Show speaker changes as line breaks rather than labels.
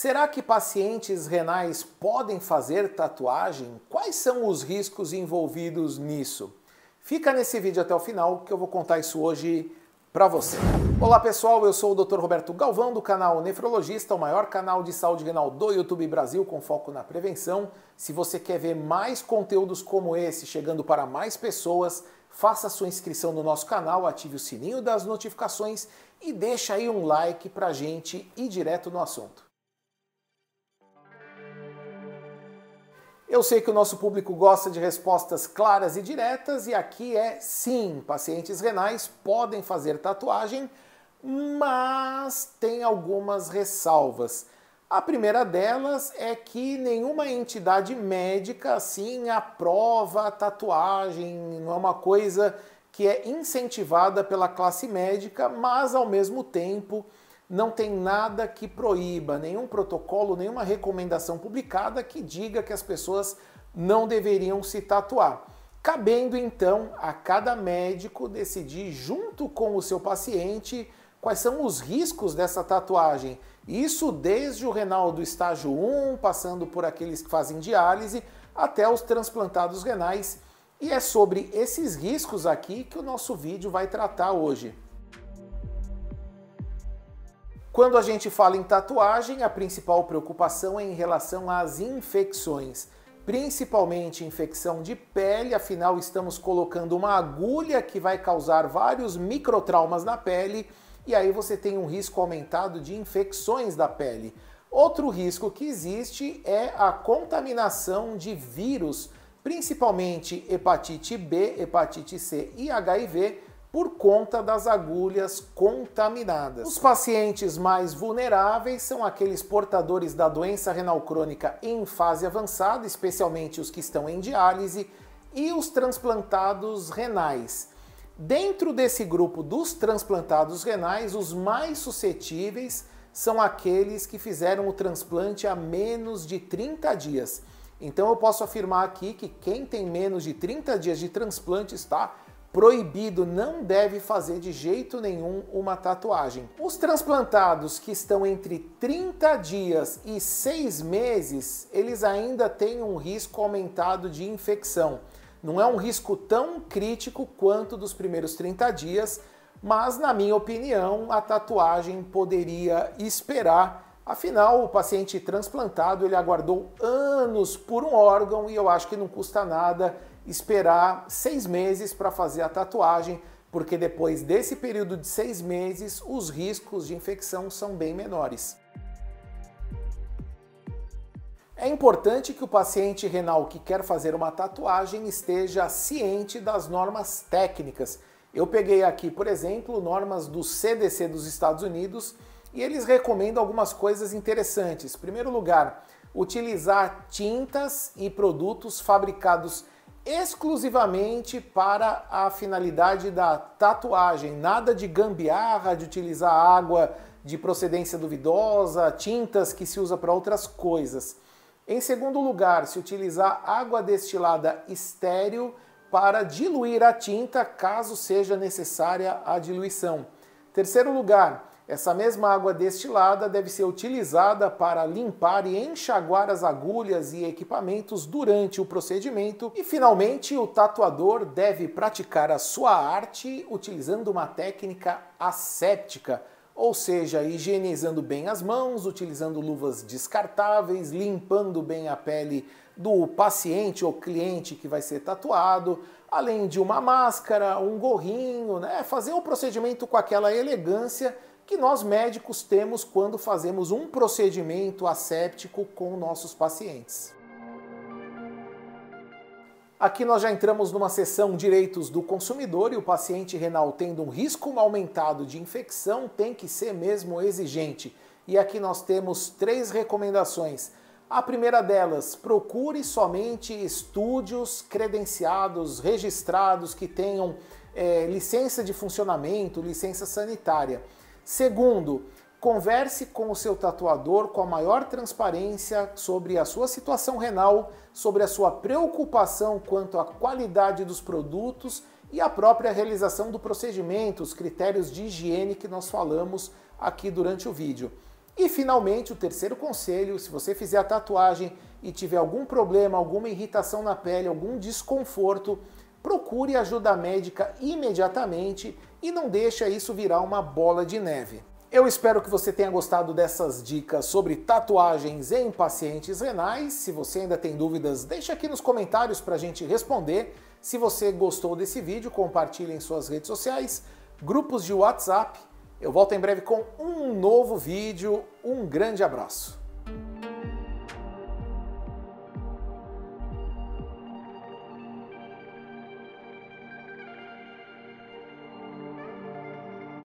Será que pacientes renais podem fazer tatuagem? Quais são os riscos envolvidos nisso? Fica nesse vídeo até o final que eu vou contar isso hoje para você. Olá pessoal, eu sou o Dr. Roberto Galvão do canal Nefrologista, o maior canal de saúde renal do YouTube Brasil com foco na prevenção. Se você quer ver mais conteúdos como esse chegando para mais pessoas, faça sua inscrição no nosso canal, ative o sininho das notificações e deixa aí um like pra gente ir direto no assunto. Eu sei que o nosso público gosta de respostas claras e diretas, e aqui é sim, pacientes renais podem fazer tatuagem, mas tem algumas ressalvas. A primeira delas é que nenhuma entidade médica assim aprova a tatuagem, não é uma coisa que é incentivada pela classe médica, mas ao mesmo tempo não tem nada que proíba, nenhum protocolo, nenhuma recomendação publicada que diga que as pessoas não deveriam se tatuar. Cabendo então a cada médico decidir, junto com o seu paciente, quais são os riscos dessa tatuagem. Isso desde o renal do estágio 1, passando por aqueles que fazem diálise, até os transplantados renais. E é sobre esses riscos aqui que o nosso vídeo vai tratar hoje. Quando a gente fala em tatuagem, a principal preocupação é em relação às infecções, principalmente infecção de pele, afinal estamos colocando uma agulha que vai causar vários microtraumas na pele e aí você tem um risco aumentado de infecções da pele. Outro risco que existe é a contaminação de vírus, principalmente hepatite B, hepatite C e HIV por conta das agulhas contaminadas. Os pacientes mais vulneráveis são aqueles portadores da doença renal crônica em fase avançada, especialmente os que estão em diálise, e os transplantados renais. Dentro desse grupo dos transplantados renais, os mais suscetíveis são aqueles que fizeram o transplante há menos de 30 dias. Então eu posso afirmar aqui que quem tem menos de 30 dias de transplante está proibido, não deve fazer de jeito nenhum uma tatuagem. Os transplantados que estão entre 30 dias e 6 meses, eles ainda têm um risco aumentado de infecção. Não é um risco tão crítico quanto dos primeiros 30 dias, mas na minha opinião, a tatuagem poderia esperar Afinal, o paciente transplantado ele aguardou anos por um órgão e eu acho que não custa nada esperar seis meses para fazer a tatuagem, porque depois desse período de seis meses os riscos de infecção são bem menores. É importante que o paciente renal que quer fazer uma tatuagem esteja ciente das normas técnicas. Eu peguei aqui, por exemplo, normas do CDC dos Estados Unidos e eles recomendam algumas coisas interessantes. Em primeiro lugar, utilizar tintas e produtos fabricados exclusivamente para a finalidade da tatuagem. Nada de gambiarra, de utilizar água de procedência duvidosa, tintas que se usa para outras coisas. Em segundo lugar, se utilizar água destilada estéril para diluir a tinta caso seja necessária a diluição. Terceiro lugar, essa mesma água destilada deve ser utilizada para limpar e enxaguar as agulhas e equipamentos durante o procedimento. E finalmente, o tatuador deve praticar a sua arte utilizando uma técnica asséptica, ou seja, higienizando bem as mãos, utilizando luvas descartáveis, limpando bem a pele do paciente ou cliente que vai ser tatuado, além de uma máscara, um gorrinho, né? Fazer o procedimento com aquela elegância que nós médicos temos quando fazemos um procedimento asséptico com nossos pacientes. Aqui nós já entramos numa seção direitos do consumidor e o paciente renal tendo um risco aumentado de infecção tem que ser mesmo exigente. E aqui nós temos três recomendações. A primeira delas, procure somente estúdios credenciados, registrados, que tenham é, licença de funcionamento, licença sanitária. Segundo, converse com o seu tatuador com a maior transparência sobre a sua situação renal, sobre a sua preocupação quanto à qualidade dos produtos e a própria realização do procedimento, os critérios de higiene que nós falamos aqui durante o vídeo. E finalmente, o terceiro conselho: se você fizer a tatuagem e tiver algum problema, alguma irritação na pele, algum desconforto, procure ajuda médica imediatamente e não deixa isso virar uma bola de neve. Eu espero que você tenha gostado dessas dicas sobre tatuagens em pacientes renais. Se você ainda tem dúvidas, deixa aqui nos comentários para a gente responder. Se você gostou desse vídeo, compartilhe em suas redes sociais, grupos de WhatsApp. Eu volto em breve com um novo vídeo. Um grande abraço!